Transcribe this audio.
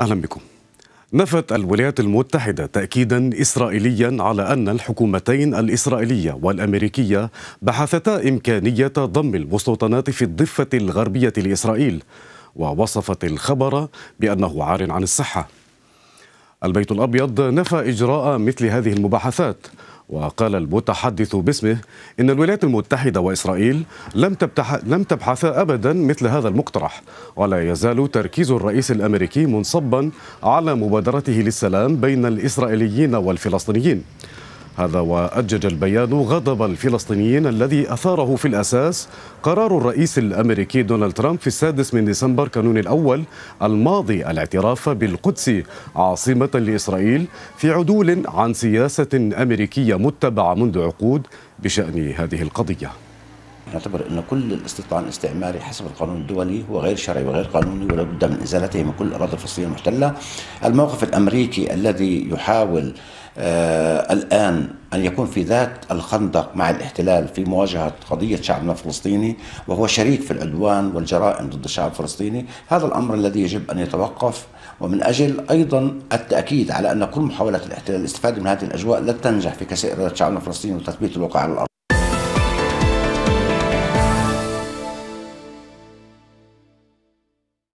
أهلا بكم نفت الولايات المتحدة تأكيدا إسرائيليا على أن الحكومتين الإسرائيلية والأمريكية بحثتا إمكانية ضم المستوطنات في الضفة الغربية لإسرائيل ووصفت الخبر بأنه عار عن الصحة البيت الأبيض نفى إجراء مثل هذه المباحثات وقال المتحدث باسمه إن الولايات المتحدة وإسرائيل لم, تبتح لم تبحث أبدا مثل هذا المقترح ولا يزال تركيز الرئيس الأمريكي منصبا على مبادرته للسلام بين الإسرائيليين والفلسطينيين هذا وأجج البيان غضب الفلسطينيين الذي أثاره في الأساس قرار الرئيس الأمريكي دونالد ترامب في السادس من ديسمبر كانون الأول الماضي الاعتراف بالقدس عاصمة لإسرائيل في عدول عن سياسة أمريكية متبعة منذ عقود بشأن هذه القضية نعتبر أن كل الاستيطان الاستعماري حسب القانون الدولي هو غير شرعي وغير قانوني ولا بد من إزالته من كل الأراضي الفلسطينية المحتلة الموقف الأمريكي الذي يحاول آه، الآن أن يكون في ذات الخندق مع الاحتلال في مواجهة قضية شعبنا الفلسطيني وهو شريك في العدوان والجرائم ضد الشعب الفلسطيني هذا الأمر الذي يجب أن يتوقف ومن أجل أيضا التأكيد على أن كل محاولة الاحتلال الاستفادة من هذه الأجواء لا تنجح في كسر شعبنا الفلسطيني وتثبيت الواقع على الأرض